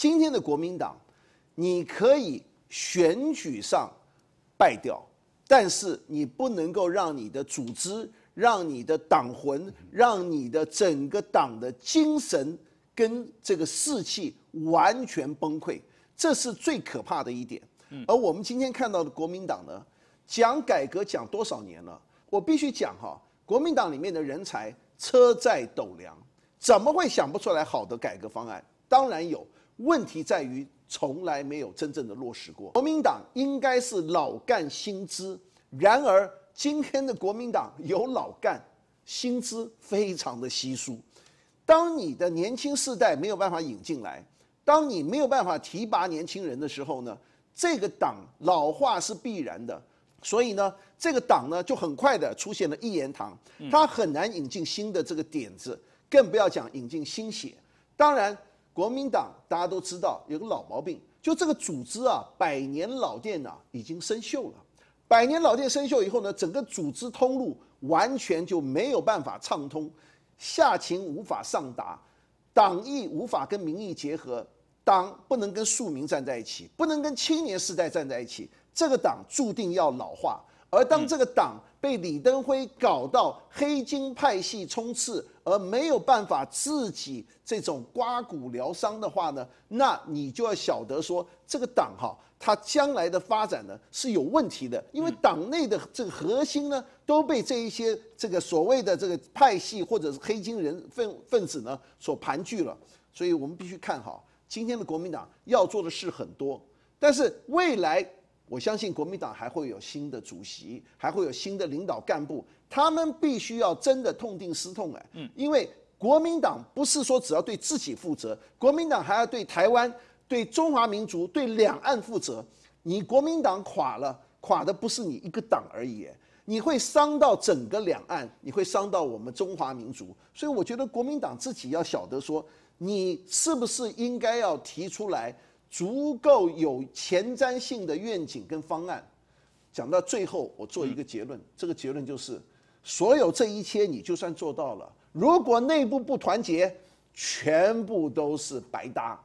今天的国民党，你可以选举上败掉，但是你不能够让你的组织、让你的党魂、让你的整个党的精神跟这个士气完全崩溃，这是最可怕的一点。而我们今天看到的国民党呢，讲改革讲多少年了，我必须讲哈，国民党里面的人才车在斗量，怎么会想不出来好的改革方案？当然有。问题在于从来没有真正的落实过。国民党应该是老干新知，然而今天的国民党有老干，新知非常的稀疏。当你的年轻世代没有办法引进来，当你没有办法提拔年轻人的时候呢，这个党老化是必然的。所以呢，这个党呢就很快的出现了一言堂，它很难引进新的这个点子，更不要讲引进新血。当然。国民党大家都知道有个老毛病，就这个组织啊，百年老店呐，已经生锈了。百年老店生锈以后呢，整个组织通路完全就没有办法畅通，下情无法上达，党意无法跟民意结合，党不能跟庶民站在一起，不能跟青年世代站在一起，这个党注定要老化。而当这个党被李登辉搞到黑金派系冲刺，而没有办法自己这种刮骨疗伤的话呢，那你就要晓得说这个党哈，它将来的发展呢是有问题的，因为党内的这个核心呢都被这一些这个所谓的这个派系或者是黑金人分分子呢所盘踞了，所以我们必须看好今天的国民党要做的事很多，但是未来。我相信国民党还会有新的主席，还会有新的领导干部，他们必须要真的痛定思痛哎，嗯，因为国民党不是说只要对自己负责，国民党还要对台湾、对中华民族、对两岸负责。你国民党垮了，垮的不是你一个党而已，你会伤到整个两岸，你会伤到我们中华民族。所以我觉得国民党自己要晓得说，你是不是应该要提出来。足够有前瞻性的愿景跟方案，讲到最后，我做一个结论。这个结论就是，所有这一切你就算做到了，如果内部不团结，全部都是白搭。